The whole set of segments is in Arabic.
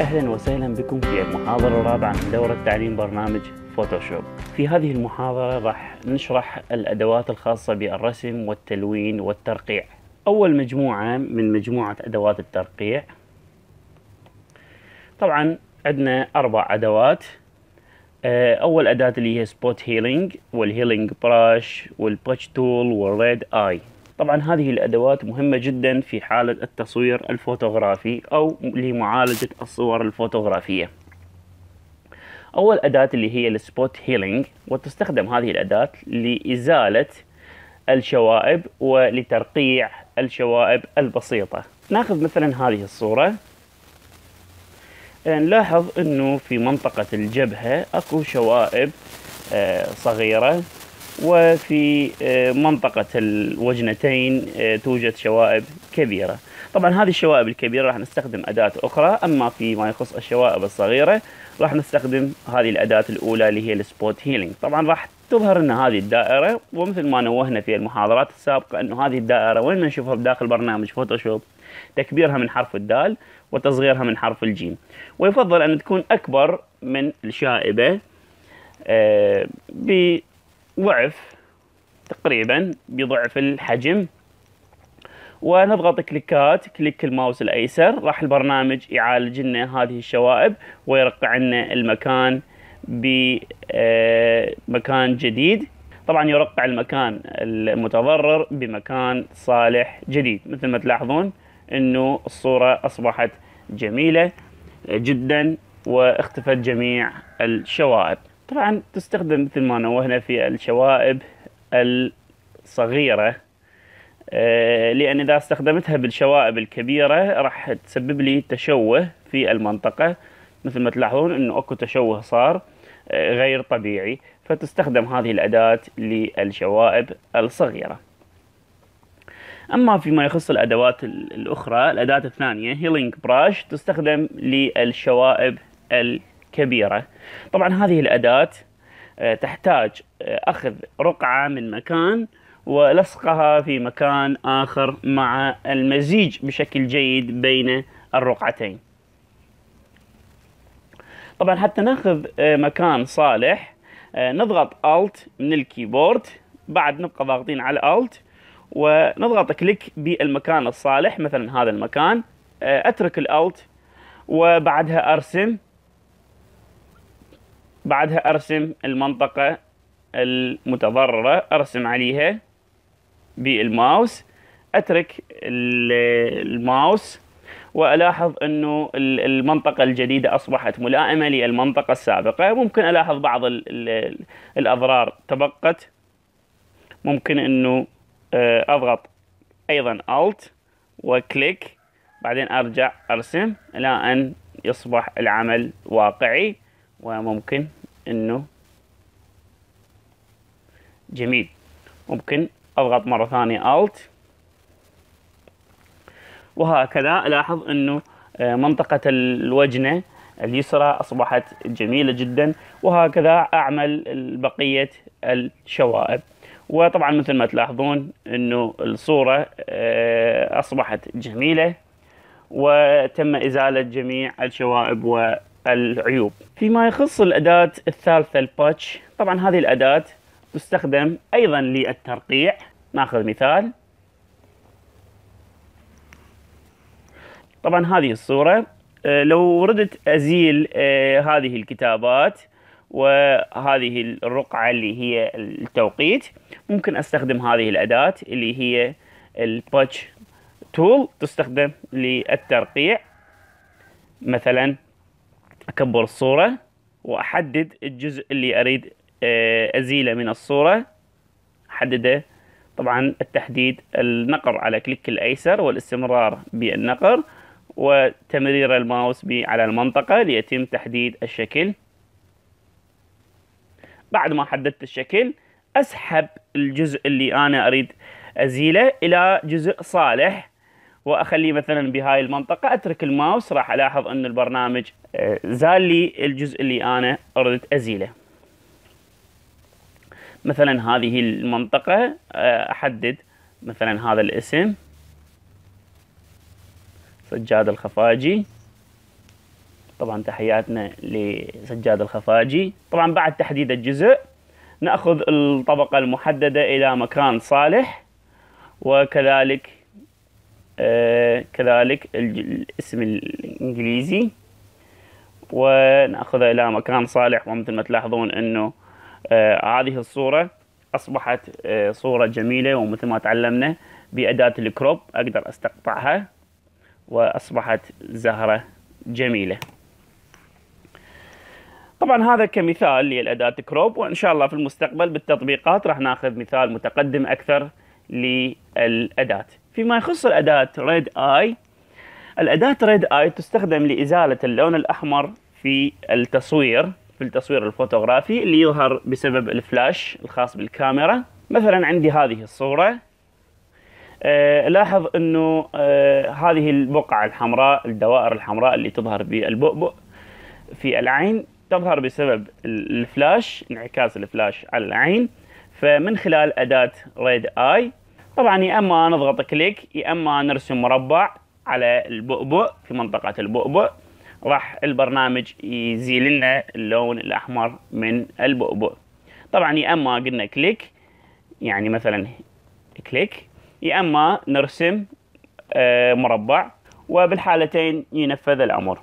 أهلا وسهلا بكم في المحاضرة الرابعة من دورة تعليم برنامج فوتوشوب في هذه المحاضرة راح نشرح الأدوات الخاصة بالرسم والتلوين والترقيع أول مجموعة من مجموعة أدوات الترقيع طبعا عندنا أربع أدوات آه، أول أداة اللي هي سبوت هيلينج والهيلينج براش والبوتش تول والريد آي طبعا هذه الأدوات مهمة جدا في حالة التصوير الفوتوغرافي أو لمعالجة الصور الفوتوغرافية أول أداة اللي هي السبوت هيلينج وتستخدم هذه الأداة لإزالة الشوائب ولترقيع الشوائب البسيطة ناخذ مثلا هذه الصورة نلاحظ أنه في منطقة الجبهة أكو شوائب آه، صغيرة وفي آه، منطقة الوجنتين آه، توجد شوائب كبيرة طبعا هذه الشوائب الكبيرة راح نستخدم أداة أخرى أما فيما يخص الشوائب الصغيرة راح نستخدم هذه الأداة الأولى اللي هي السبوت هيلينج طبعا راح تظهر لنا هذه الدائرة ومثل ما نوهنا في المحاضرات السابقة أنه هذه الدائرة وين نشوفها بداخل برنامج فوتوشوب تكبيرها من حرف الدال وتصغيرها من حرف الجيم ويفضل أن تكون أكبر من الشائبة آه ضعف تقريبا بضعف الحجم ونضغط كليكات كليك الماوس الايسر راح البرنامج يعالج لنا هذه الشوائب ويرقع لنا المكان بمكان آه، جديد طبعا يرقع المكان المتضرر بمكان صالح جديد مثل ما تلاحظون انه الصورة اصبحت جميلة جدا واختفت جميع الشوائب طبعا تستخدم مثل ما نوهنا في الشوائب الصغيرة آه، لأن إذا استخدمتها بالشوائب الكبيرة راح تسبب لي تشوه في المنطقة مثل ما تلاحظون أنه أكو تشوه صار آه، غير طبيعي فتستخدم هذه الأداة للشوائب الصغيرة أما فيما يخص الأدوات الأخرى الأداة الثانية هيلينج براش تستخدم للشوائب الكبيرة كبيرة طبعا هذه الأداة آه، تحتاج آه، أخذ رقعة من مكان ولصقها في مكان آخر مع المزيج بشكل جيد بين الرقعتين طبعا حتى ناخذ آه، مكان صالح نضغط Alt من الكيبورد بعد نبقى ضاغطين على Alt ونضغط كليك بالمكان الصالح مثلا هذا المكان اترك الالت وبعدها ارسم بعدها أرسم المنطقة المتضررة أرسم عليها بالماوس أترك الماوس وألاحظ أنه المنطقة الجديدة أصبحت ملائمة للمنطقة السابقة ممكن ألاحظ بعض الـ الـ الأضرار تبقت ممكن أنه آه، أضغط أيضا Alt وكليك بعدين أرجع أرسم إلى أن يصبح العمل واقعي وممكن انه جميل ممكن اضغط مرة ثانية Alt وهكذا الاحظ انه آه، منطقة الوجنة اليسرى اصبحت جميلة جدا وهكذا اعمل بقية الشوائب وطبعا مثل ما تلاحظون انه الصورة آه، اصبحت جميلة وتم ازالة جميع الشوائب و العيوب فيما يخص الأداة الثالثة الباتش طبعا هذه الأداة تستخدم أيضا للترقيع ناخذ مثال طبعا هذه الصورة آه، لو ردت أزيل آه، هذه الكتابات وهذه الرقعة اللي هي التوقيت ممكن أستخدم هذه الأداة اللي هي الباتش تول تستخدم للترقيع مثلا اكبر الصورة واحدد الجزء اللي اريد آه، ازيله من الصورة احدده طبعا التحديد النقر على كليك الايسر والاستمرار بالنقر وتمرير الماوس على المنطقة ليتم تحديد الشكل بعد ما حددت الشكل اسحب الجزء اللي انا اريد ازيله الى جزء صالح واخليه مثلا بهاي المنطقه اترك الماوس راح الاحظ ان البرنامج آه، زال لي الجزء اللي انا اردت ازيله مثلا هذه المنطقه آه، احدد مثلا هذا الاسم سجاد الخفاجي طبعا تحياتنا لسجاد الخفاجي طبعا بعد تحديد الجزء ناخذ الطبقه المحدده الى مكان صالح وكذلك كذلك الاسم الإنجليزي وناخذها إلى مكان صالح ومثل ما تلاحظون أنه آه، هذه الصورة أصبحت آه، صورة جميلة ومثل ما تعلمنا بأداة الكروب أقدر أستقطعها وأصبحت زهرة جميلة طبعا هذا كمثال للأداة كروب وإن شاء الله في المستقبل بالتطبيقات راح ناخذ مثال متقدم أكثر للأداة فيما يخص الأداة ريد آي الأداة ريد آي تستخدم لإزالة اللون الأحمر في التصوير في التصوير الفوتوغرافي اللي يظهر بسبب الفلاش الخاص بالكاميرا مثلا عندي هذه الصورة آه، لاحظ أنه آه، هذه البقعة الحمراء الدوائر الحمراء اللي تظهر بالبؤبؤ في العين تظهر بسبب الفلاش انعكاس الفلاش على العين فمن خلال أداة ريد آي طبعا يا اما نضغط كليك يا اما نرسم مربع على البؤبؤ في منطقة البؤبؤ راح البرنامج يزيل لنا اللون الأحمر من البؤبؤ طبعا يا أما قلنا كليك يعني مثلا كليك يا أما نرسم آه، مربع وبالحالتين ينفذ الأمر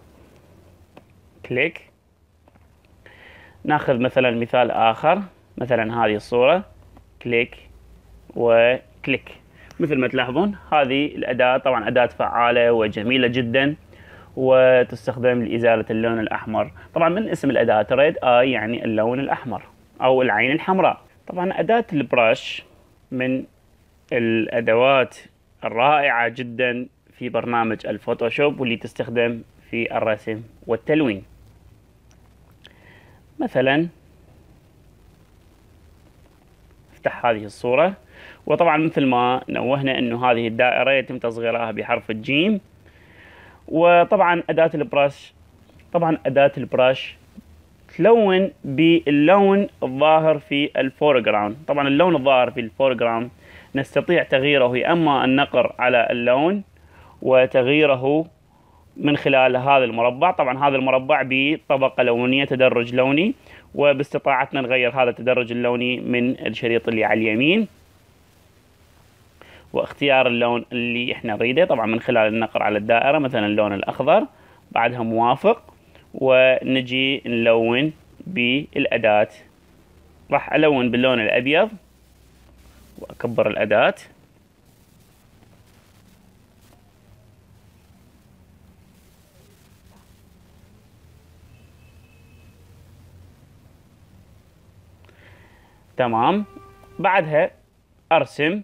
كليك ناخذ مثلا مثال آخر مثلا هذه الصورة كليك و كليك مثل ما تلاحظون هذه الأداة طبعا أداة فعالة وجميلة جدا وتستخدم لإزالة اللون الأحمر طبعا من اسم الأداة ريد آي آه، يعني اللون الأحمر أو العين الحمراء طبعا أداة البراش من الأدوات الرائعة جدا في برنامج الفوتوشوب واللي تستخدم في الرسم والتلوين مثلا تفتح هذه الصورة وطبعا مثل ما نوهنا انه هذه الدائرة يتم تصغيرها بحرف الجيم وطبعا أداة البرش طبعا أداة البرش تلون باللون الظاهر في الفورجراوند طبعا اللون الظاهر في الفورجراوند نستطيع تغييره اما النقر على اللون وتغييره من خلال هذا المربع طبعا هذا المربع بطبقة لونية تدرج لوني وباستطاعتنا نغير هذا التدرج اللوني من الشريط اللي على اليمين واختيار اللون اللي احنا نريده طبعا من خلال النقر على الدائرة مثلا اللون الأخضر بعدها موافق ونجي نلون بالأداة راح ألون باللون الأبيض وأكبر الأداة تمام بعدها أرسم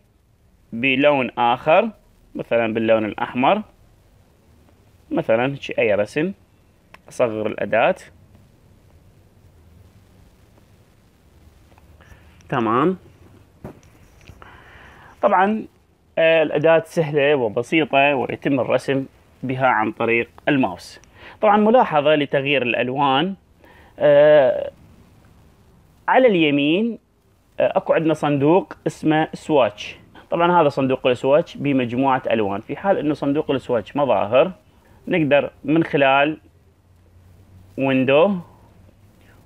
بلون آخر مثلا باللون الأحمر مثلا أي رسم أصغر الأداة تمام طبعا آه، الأداة سهلة وبسيطة ويتم الرسم بها عن طريق الماوس طبعا ملاحظة لتغيير الألوان آه، على اليمين آه، اكو عندنا صندوق اسمه سواتش طبعا هذا صندوق السواتش بمجموعة الوان في حال انه صندوق السواتش ما ظاهر نقدر من خلال ويندو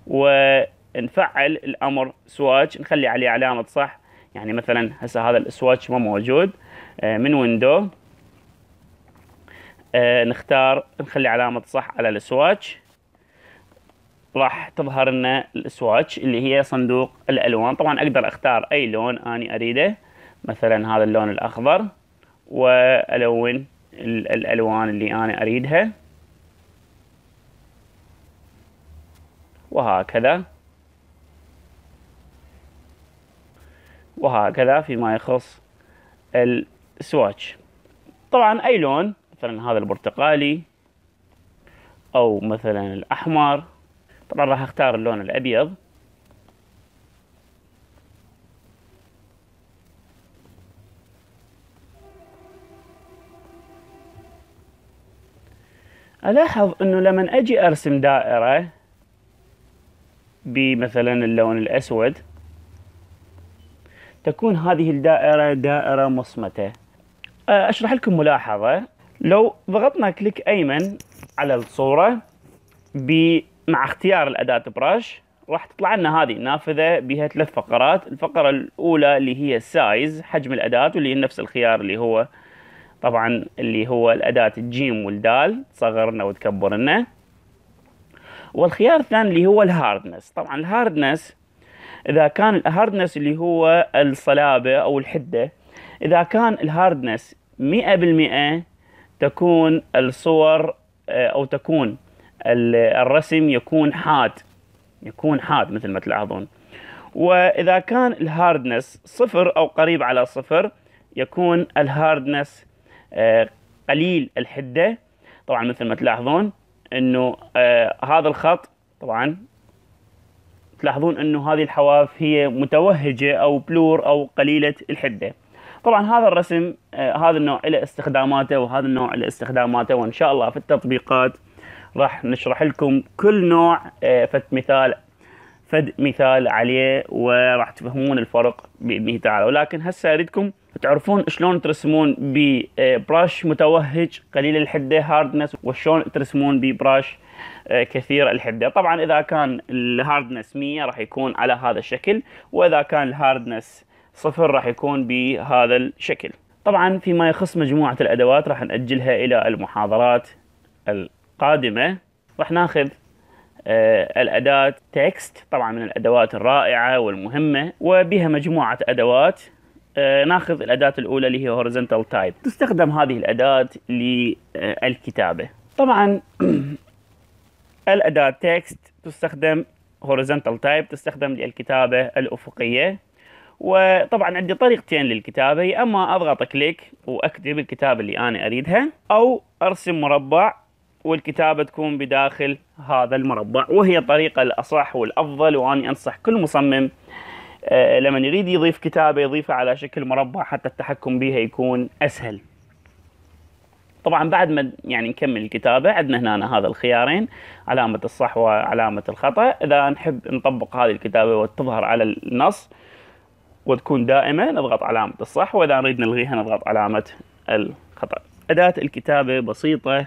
ونفعل الامر سواتش نخلي عليه علامة صح يعني مثلا هسه هذا السواتش ما موجود آه، من ويندو آه، نختار نخلي علامة صح على السواتش راح تظهر لنا السواتش اللي هي صندوق الالوان طبعا اقدر اختار اي لون اني اريده مثلا هذا اللون الاخضر والون الالوان اللي انا اريدها وهكذا وهكذا فيما يخص السواتش طبعا اي لون مثلا هذا البرتقالي او مثلا الاحمر طبعا راح اختار اللون الابيض الاحظ انه لما اجي ارسم دائرة بمثلا اللون الاسود تكون هذه الدائرة دائرة مصمتة اشرح لكم ملاحظة لو ضغطنا كليك ايمن على الصورة مع اختيار الأداة برش راح تطلع لنا هذه نافذة بها ثلاث فقرات الفقرة الأولى اللي هي سايز حجم الأداة واللي نفس الخيار اللي هو طبعا اللي هو الأداة الجيم والدال تصغر لنا وتكبر لنا والخيار الثاني اللي هو الهاردنس طبعا الهاردنس إذا كان الهاردنس اللي هو الصلابة أو الحدة إذا كان الهاردنس مئة بالمئة تكون الصور آه، أو تكون الرسم يكون حاد يكون حاد مثل ما تلاحظون وإذا كان الهاردنس صفر أو قريب على صفر يكون الهاردنس آه، قليل الحدة طبعا مثل ما تلاحظون أنه آه، هذا الخط طبعا تلاحظون أنه هذه الحواف هي متوهجة أو بلور أو قليلة الحدة طبعا هذا الرسم آه، هذا النوع له استخداماته وهذا النوع له استخداماته وإن شاء الله في التطبيقات راح نشرح لكم كل نوع آه، فد مثال فد مثال عليه وراح تفهمون الفرق باذنه تعالى ولكن هسه اريدكم تعرفون شلون ترسمون ببراش آه، متوهج قليل الحده هاردنس وشلون ترسمون ببراش آه، كثير الحده طبعا اذا كان الهاردنس 100 راح يكون على هذا الشكل واذا كان الهاردنس صفر راح يكون بهذا الشكل طبعا فيما يخص مجموعه الادوات راح ناجلها الى المحاضرات قادمة راح ناخذ آه، الأداة تكست طبعا من الأدوات الرائعة والمهمة وبها مجموعة أدوات آه، ناخذ الأداة الأولى اللي هي horizontal type تستخدم هذه الأداة للكتابة طبعا الأداة تكست تستخدم horizontal type تستخدم للكتابة الأفقية وطبعا عندي طريقتين للكتابة يا أما أضغط كليك وأكتب الكتابة اللي أنا أريدها أو أرسم مربع والكتابة تكون بداخل هذا المربع وهي الطريقة الأصح والأفضل وأني أنصح كل مصمم آه، لمن يريد يضيف كتابة يضيفها على شكل مربع حتى التحكم بها يكون أسهل طبعا بعد ما يعني نكمل الكتابة عندنا هنا هذا الخيارين علامة الصح وعلامة الخطأ إذا نحب نطبق هذه الكتابة وتظهر على النص وتكون دائمة نضغط علامة الصح وإذا نريد نلغيها نضغط علامة الخطأ أداة الكتابة بسيطة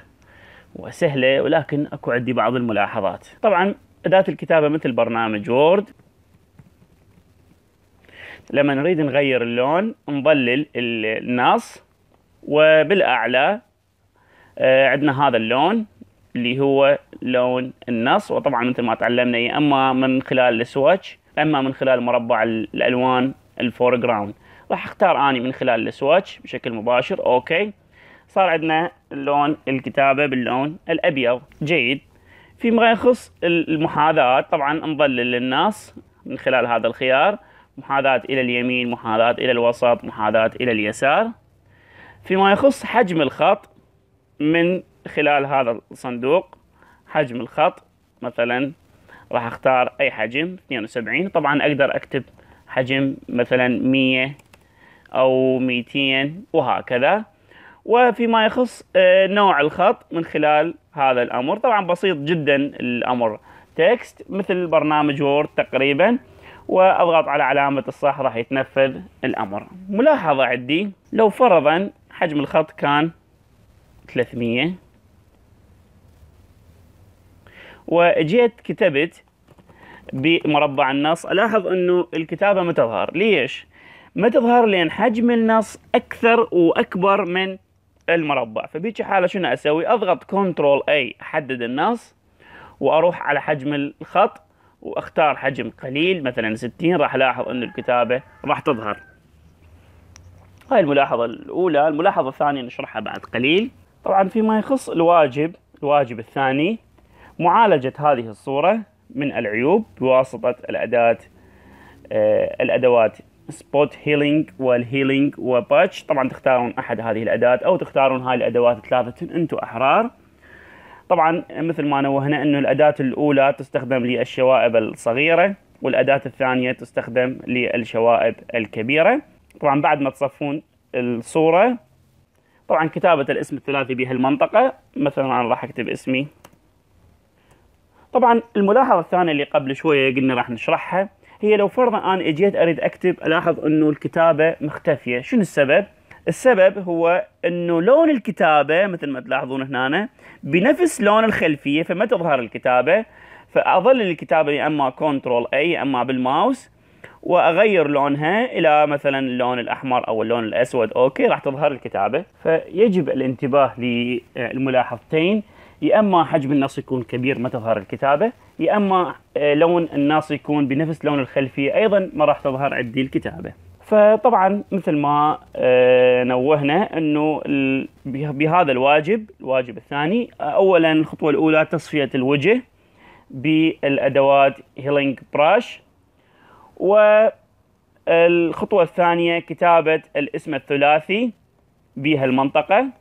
وسهلة ولكن أكو عندي بعض الملاحظات طبعا أداة الكتابة مثل برنامج وورد لما نريد نغير اللون نظلل النص وبالأعلى آه، عندنا هذا اللون اللي هو لون النص وطبعا مثل ما تعلمنا يا اما من خلال السواتش اما من خلال مربع الالوان الفور جراوند راح اختار اني من خلال السواتش بشكل مباشر اوكي صار عندنا اللون الكتابة باللون الأبيض جيد فيما يخص المحاذاة طبعا نظلل للناس من خلال هذا الخيار محاذاة إلى اليمين محاذاة إلى الوسط محاذاة إلى اليسار فيما يخص حجم الخط من خلال هذا الصندوق حجم الخط مثلا راح اختار اي حجم 72 طبعا اقدر اكتب حجم مثلا 100 او 200 وهكذا وفيما يخص آه، نوع الخط من خلال هذا الأمر طبعا بسيط جدا الأمر تكست مثل برنامج وورد تقريبا واضغط على علامة الصح راح يتنفذ الامر ملاحظة عندي لو فرضا حجم الخط كان 300 وجيت كتبت بمربع النص الاحظ انه الكتابة ما تظهر ليش ما تظهر لان حجم النص اكثر واكبر من المربع فبيك حالة شنو اسوي اضغط كنترول اي احدد النص واروح على حجم الخط واختار حجم قليل مثلا 60 راح الاحظ ان الكتابة راح تظهر هاي الملاحظة الاولى الملاحظة الثانية نشرحها بعد قليل طبعا فيما يخص الواجب الواجب الثاني معالجة هذه الصورة من العيوب بواسطة الأداة آه، الأدوات سبوت هيلينج والهيلينج وباتش طبعا تختارون احد هذه الاداه او تختارون هاي الادوات الثلاثه انتم احرار طبعا مثل ما نوهنا انه الاداه الاولى تستخدم للشوائب الصغيره والاداه الثانيه تستخدم للشوائب الكبيره طبعا بعد ما تصفون الصوره طبعا كتابه الاسم الثلاثي بهالمنطقه مثلا انا راح اكتب اسمي طبعا الملاحظه الثانيه اللي قبل شويه قلنا راح نشرحها هي لو فرضا أنا إجيت أريد أكتب ألاحظ أنه الكتابة مختفية شنو السبب؟ السبب هو أنه لون الكتابة مثل ما تلاحظون هنا بنفس لون الخلفية فما تظهر الكتابة فأظل الكتابة يا أما كنترول أي يا أما بالماوس واغير لونها الى مثلا اللون الاحمر او اللون الاسود اوكي راح تظهر الكتابه فيجب الانتباه للملاحظتين يا اما حجم النص يكون كبير ما تظهر الكتابه يا اما آه، لون النص يكون بنفس لون الخلفيه ايضا ما راح تظهر عندي الكتابه فطبعا مثل ما آه، نوهنا انه بهذا الواجب الواجب الثاني اولا الخطوه الاولى تصفيه الوجه بالادوات هيلينج براش والخطوه الثانيه كتابه الاسم الثلاثي بهالمنطقه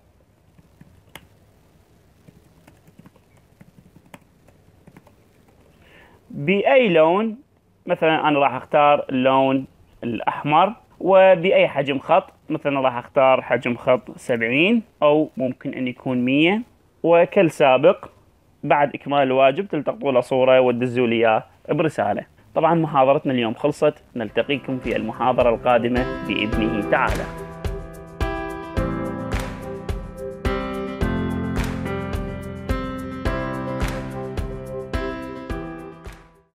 باي لون مثلا انا راح اختار اللون الاحمر وباي حجم خط مثلا راح اختار حجم خط 70 او ممكن ان يكون 100 سابق بعد اكمال الواجب تلتقطوا له صوره وتدزوا لي اياه برساله طبعا محاضرتنا اليوم خلصت نلتقيكم في المحاضره القادمه باذنه تعالى